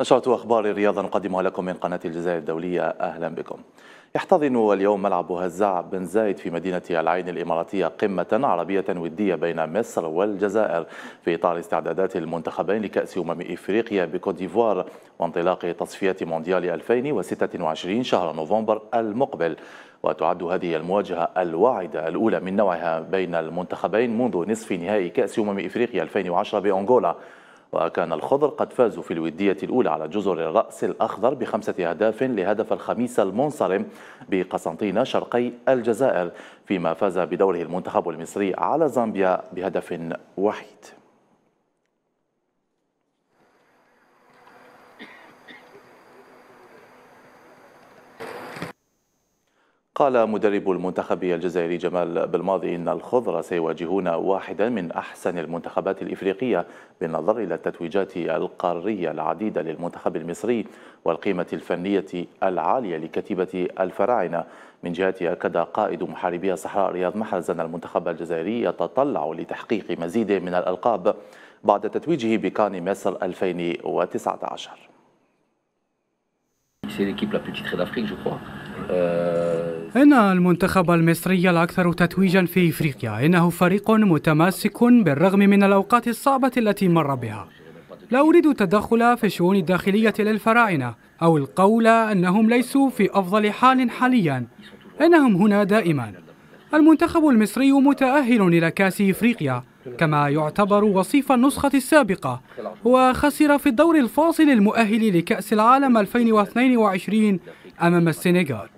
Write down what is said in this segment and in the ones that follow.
نشرة أخبار الرياضة نقدمها لكم من قناة الجزائر الدولية أهلا بكم يحتضن اليوم ملعب هزاع بن زايد في مدينة العين الإماراتية قمة عربية ودية بين مصر والجزائر في إطار استعدادات المنتخبين لكأس أمم إفريقيا بكوت ديفوار وانطلاق تصفية مونديال 2026 شهر نوفمبر المقبل وتعد هذه المواجهة الواعدة الأولى من نوعها بين المنتخبين منذ نصف نهائي كأس أمم إفريقيا 2010 بأنغولا وكان الخضر قد فازوا في الودية الأولى على جزر الرأس الأخضر بخمسة أهداف لهدف الخميس المنصرم بقسنطينة شرقي الجزائر فيما فاز بدوره المنتخب المصري على زامبيا بهدف وحيد قال مدرب المنتخب الجزائري جمال بالماضي إن الخضر سيواجهون واحدا من أحسن المنتخبات الإفريقية بالنظر إلى التتويجات القارية العديدة للمنتخب المصري والقيمة الفنية العالية لكتيبة الفراعنة من جهته أكد قائد محاربي الصحراء رياض محرز أن المنتخب الجزائري يتطلع لتحقيق مزيد من الألقاب بعد تتويجه بكان مصر 2019 آه، إن المنتخب المصري الأكثر تتويجا في إفريقيا إنه فريق متماسك بالرغم من الأوقات الصعبة التي مر بها لا أريد التدخل في الشؤون الداخلية للفراعنة أو القول أنهم ليسوا في أفضل حال حاليا إنهم هنا دائما المنتخب المصري متأهل إلى كأس إفريقيا كما يعتبر وصيف النسخة السابقة وخسر في الدور الفاصل المؤهل لكأس العالم 2022 أمام السنغال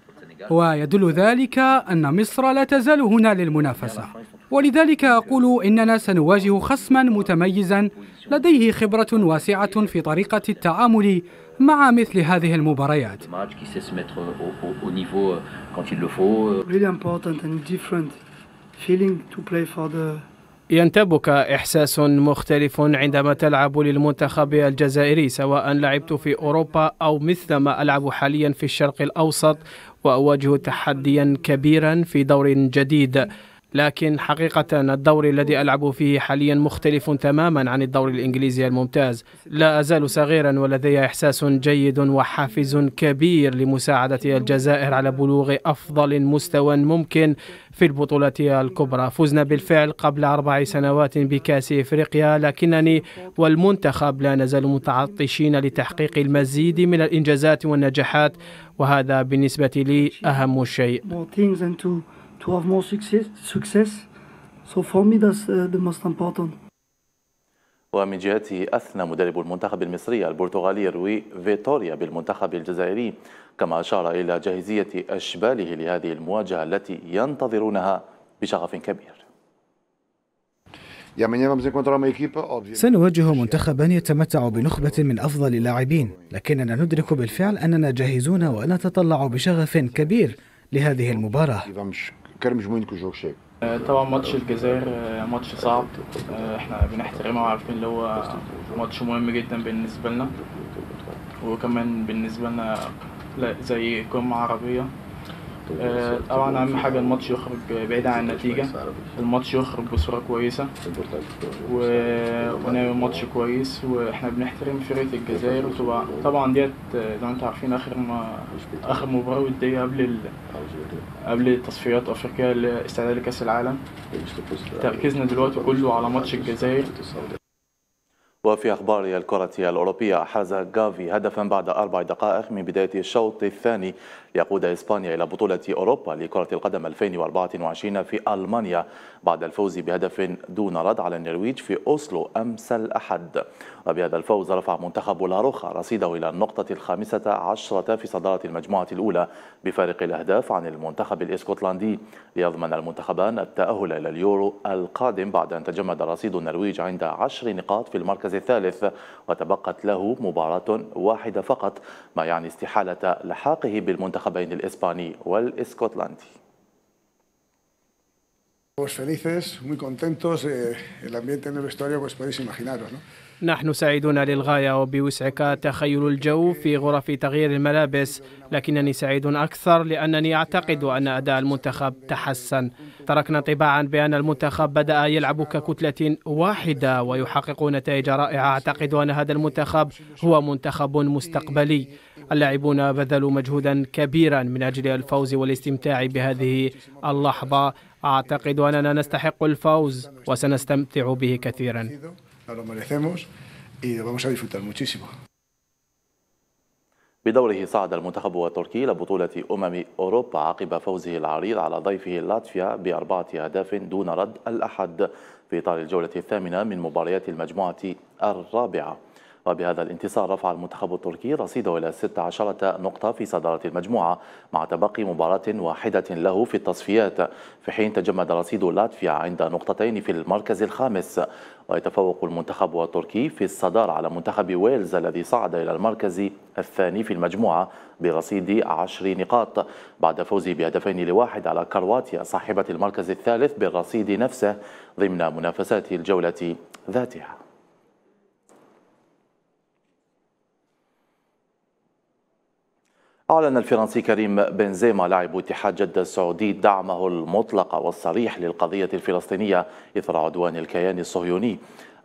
ويدل ذلك أن مصر لا تزال هنا للمنافسة ولذلك أقول إننا سنواجه خصما متميزا لديه خبرة واسعة في طريقة التعامل مع مثل هذه المباريات really important and different feeling to play for the ينتابك إحساس مختلف عندما تلعب للمنتخب الجزائري سواء لعبت في أوروبا أو مثلما ألعب حاليا في الشرق الأوسط وأواجه تحديا كبيرا في دور جديد لكن حقيقة الدوري الذي ألعب فيه حاليا مختلف تماما عن الدوري الإنجليزي الممتاز لا أزال صغيرا ولدي إحساس جيد وحافز كبير لمساعدة الجزائر على بلوغ أفضل مستوى ممكن في البطولة الكبرى فزنا بالفعل قبل أربع سنوات بكأس إفريقيا لكنني والمنتخب لا نزال متعطشين لتحقيق المزيد من الإنجازات والنجاحات وهذا بالنسبة لي أهم شيء to have more success, success. So for me that's uh, the most important. ومن جهته أثنى مدرب المنتخب المصري البرتغالي روي فيتوريا بالمنتخب الجزائري كما أشار إلى جاهزية أشباله لهذه المواجهة التي ينتظرونها بشغف كبير سنواجه منتخبا يتمتع بنخبة من أفضل اللاعبين لكننا ندرك بالفعل أننا جاهزون ونتطلع بشغف كبير لهذه المباراة كرمش جموين جو شيء آه، طبعا ماتش الجزائر آه، ماتش صعب آه، احنا بنحترمه وعارفين اللي هو ماتش مهم جدا بالنسبه لنا وكمان بالنسبه لنا زي قمه عربيه آه، طبعا اهم حاجه الماتش يخرج بعيد عن النتيجه الماتش يخرج بصوره كويسه ونعمل ماتش كويس واحنا بنحترم فرقه الجزائر وتبقى طبعا ديت زي ما انتم عارفين اخر ما اخر مباراه وديه قبل ال... قبل تصفيات افريقيا الاستعداد لكاس العالم تركيزنا دلوقتي كله على ماتش الجزائر وفي أخبار الكرة الأوروبية حرز جافي هدفا بعد أربع دقائق من بداية الشوط الثاني يقود إسبانيا إلى بطولة أوروبا لكرة القدم 2024 في ألمانيا بعد الفوز بهدف دون رد على النرويج في أوسلو أمس الأحد وبهذا الفوز رفع منتخب لاروخا رصيده إلى النقطة الخامسة عشرة في صدارة المجموعة الأولى بفارق الأهداف عن المنتخب الإسكتلندي ليضمن المنتخبان التأهل إلى اليورو القادم بعد أن تجمد رصيد النرويج عند عشر نقاط في المركز الثالث وتبقت له مباراة واحدة فقط ما يعني استحالة لحاقه بالمنتخب المنتخبين الإسباني والإسكتلندي eh, نحن سعيدون للغاية وبوسعك تخيل الجو في غرف تغيير الملابس لكنني سعيد أكثر لأنني أعتقد أن أداء المنتخب تحسن تركنا انطباعا بأن المنتخب بدأ يلعب ككتلة واحدة ويحقق نتائج رائعة أعتقد أن هذا المنتخب هو منتخب مستقبلي اللاعبون بذلوا مجهودا كبيرا من أجل الفوز والاستمتاع بهذه اللحظة أعتقد أننا نستحق الفوز وسنستمتع به كثيرا بدوره صعد المنتخب التركي لبطولة أمم أوروبا عقب فوزه العريض على ضيفه لاتفيا بأربعة أهداف دون رد الأحد في إطار الجولة الثامنة من مباريات المجموعة الرابعة وبهذا الانتصار رفع المنتخب التركي رصيده إلى 16 نقطة في صدارة المجموعة مع تبقي مباراة واحدة له في التصفيات في حين تجمد رصيد لاتفيا عند نقطتين في المركز الخامس ويتفوق المنتخب التركي في الصدارة على منتخب ويلز الذي صعد إلى المركز الثاني في المجموعة برصيد عشر نقاط بعد فوزه بهدفين لواحد على كرواتيا صاحبة المركز الثالث بالرصيد نفسه ضمن منافسات الجولة ذاتها أعلن الفرنسي كريم بنزيما لاعب اتحاد جدة السعودي دعمه المطلق والصريح للقضية الفلسطينية إثر عدوان الكيان الصهيوني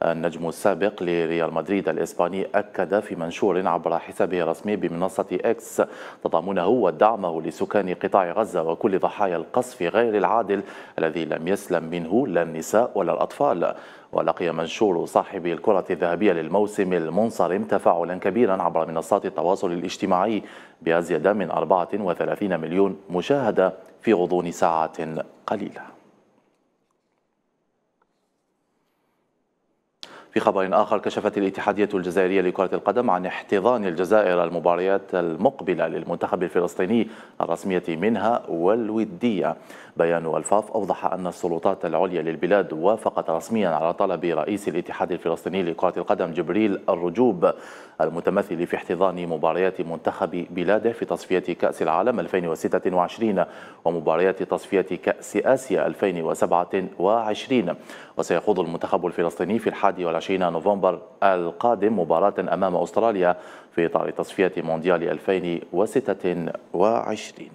النجم السابق لريال مدريد الإسباني أكد في منشور عبر حسابه الرسمي بمنصة إكس تضامنه ودعمه لسكان قطاع غزة وكل ضحايا القصف غير العادل الذي لم يسلم منه لا النساء ولا الأطفال ولقي منشور صاحب الكرة الذهبية للموسم المنصرم تفاعلا كبيرا عبر منصات التواصل الاجتماعي بأزيد من 34 مليون مشاهدة في غضون ساعات قليلة في خبر آخر كشفت الاتحادية الجزائرية لكرة القدم عن احتضان الجزائر المباريات المقبلة للمنتخب الفلسطيني الرسمية منها والودية بيان الفاف أوضح أن السلطات العليا للبلاد وافقت رسميا على طلب رئيس الاتحاد الفلسطيني لكرة القدم جبريل الرجوب المتمثل في احتضان مباريات منتخب بلاده في تصفية كأس العالم 2026 ومباريات تصفية كأس آسيا 2027 وسيخوض المنتخب الفلسطيني في الحادي 26 نوفمبر القادم مباراة أمام أستراليا في إطار تصفية مونديال 2026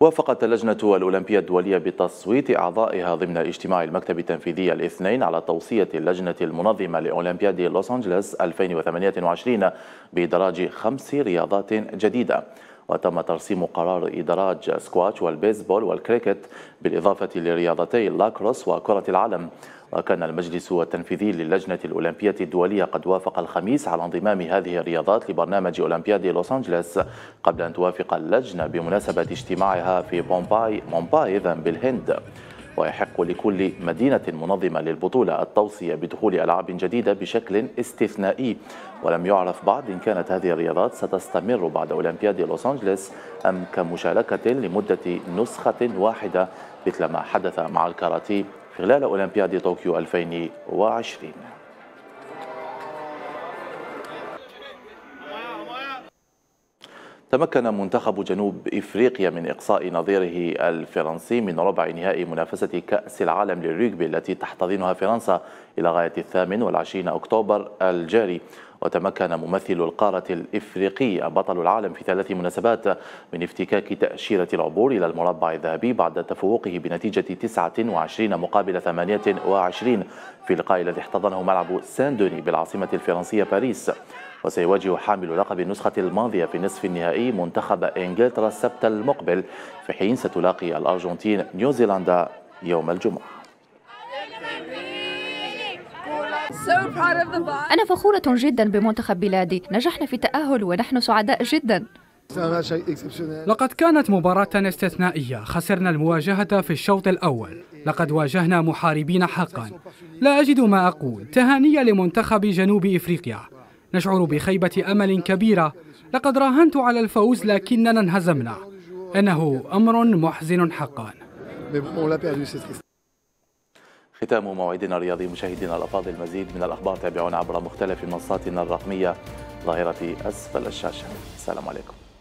وافقت اللجنة الأولمبية الدولية بتصويت أعضائها ضمن اجتماع المكتب التنفيذي الاثنين على توصية اللجنة المنظمة لأولمبياد لوس أنجلوس 2028 بإدراج خمس رياضات جديدة وتم ترسيم قرار إدراج سكواتش والبيسبول والكريكت بالإضافة لرياضتي اللاكروس وكرة العالم وكان المجلس التنفيذي للجنة الأولمبية الدولية قد وافق الخميس على انضمام هذه الرياضات لبرنامج أولمبياد لوس أنجلوس قبل أن توافق اللجنة بمناسبة اجتماعها في بومباي مومباي إذن بالهند ويحق لكل مدينة منظمة للبطولة التوصية بدخول ألعاب جديدة بشكل استثنائي ولم يعرف بعد إن كانت هذه الرياضات ستستمر بعد أولمبياد لوس أنجلس أم كمشاركة لمدة نسخة واحدة مثل ما حدث مع الكاراتيه خلال أولمبياد طوكيو 2020 تمكن منتخب جنوب إفريقيا من إقصاء نظيره الفرنسي من ربع نهائي منافسة كأس العالم للريغبي التي تحتضنها فرنسا إلى غاية الثامن والعشرين أكتوبر الجاري وتمكن ممثل القارة الإفريقية بطل العالم في ثلاث مناسبات من افتكاك تأشيرة العبور إلى المربع الذهبي بعد تفوقه بنتيجة 29 مقابل 28 في اللقاء الذي احتضنه ملعب ساندوني بالعاصمة الفرنسية باريس وسيواجه حامل لقب النسخة الماضية في نصف النهائي منتخب إنجلترا السبت المقبل في حين ستلاقي الأرجنتين نيوزيلندا يوم الجمعة أنا فخورة جدا بمنتخب بلادي نجحنا في التأهل ونحن سعداء جدا لقد كانت مباراة استثنائية خسرنا المواجهة في الشوط الأول لقد واجهنا محاربين حقا لا أجد ما أقول تهانية لمنتخب جنوب إفريقيا نشعر بخيبة أمل كبيرة لقد راهنت على الفوز لكننا انهزمنا إنه أمر محزن حقا ختام موعدنا الرياضي مشاهدينا الأفاضل المزيد من الأخبار تابعونا عبر مختلف منصاتنا الرقمية ظاهرة أسفل الشاشة السلام عليكم